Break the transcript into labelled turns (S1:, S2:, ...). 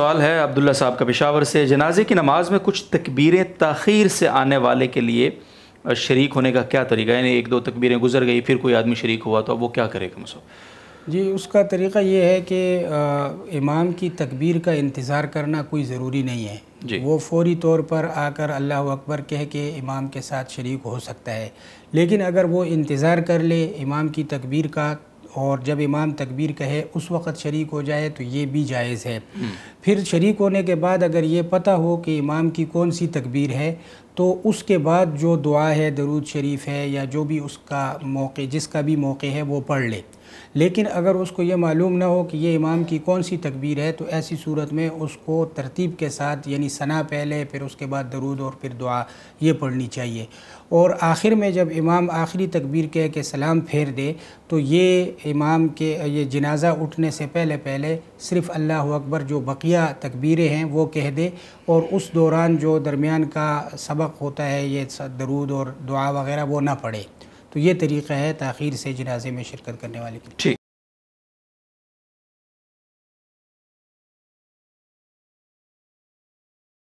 S1: सवाल है अब्दुल्ला साहब का पेशावर से जनाजे की नमाज में कुछ तकबीरें तखीर से आने वाले के लिए शरीक होने का क्या तरीका यानी एक दो तकबीरें गुजर गई फिर कोई आदमी शरीक हुआ तो अब वो क्या करेगा मुझे
S2: जी उसका तरीका ये है कि इमाम की तकबीर का इंतज़ार करना कोई ज़रूरी नहीं है जी वो फौरी तौर पर आकर अल्लाह अकबर कह के इमाम के साथ शरीक हो सकता है लेकिन अगर वो इंतज़ार कर ले इमाम की तकबीर का और जब इमाम तकबीर कहे उस वक़्त शरीक हो जाए तो ये भी जायज़ है फिर शरीक होने के बाद अगर ये पता हो कि इमाम की कौन सी तकबीर है तो उसके बाद जो दुआ है दरूद शरीफ है या जो भी उसका मौके जिसका भी मौके है वो पढ़ ले लेकिन अगर उसको ये मालूम ना हो कि ये इमाम की कौन सी तकबीर है तो ऐसी सूरत में उसको तरतीब के साथ यानी सना पहले फिर उसके बाद दरूद और फिर दुआ ये पढ़नी चाहिए और आखिर में जब इमाम आखिरी तकबीर कह के सलाम फेर दे तो ये इमाम के ये जनाजा उठने से पहले पहले सिर्फ़ अल्लाह अकबर जो बकिया तकबीरें हैं वो कह दे और उस दौरान जो दरमियान का सबक होता है ये दरूद और दुआ वगैरह वो ना पढ़े तो ये तरीका है तखिर से जनाजे में शिरकत करने
S3: वाले की ठीक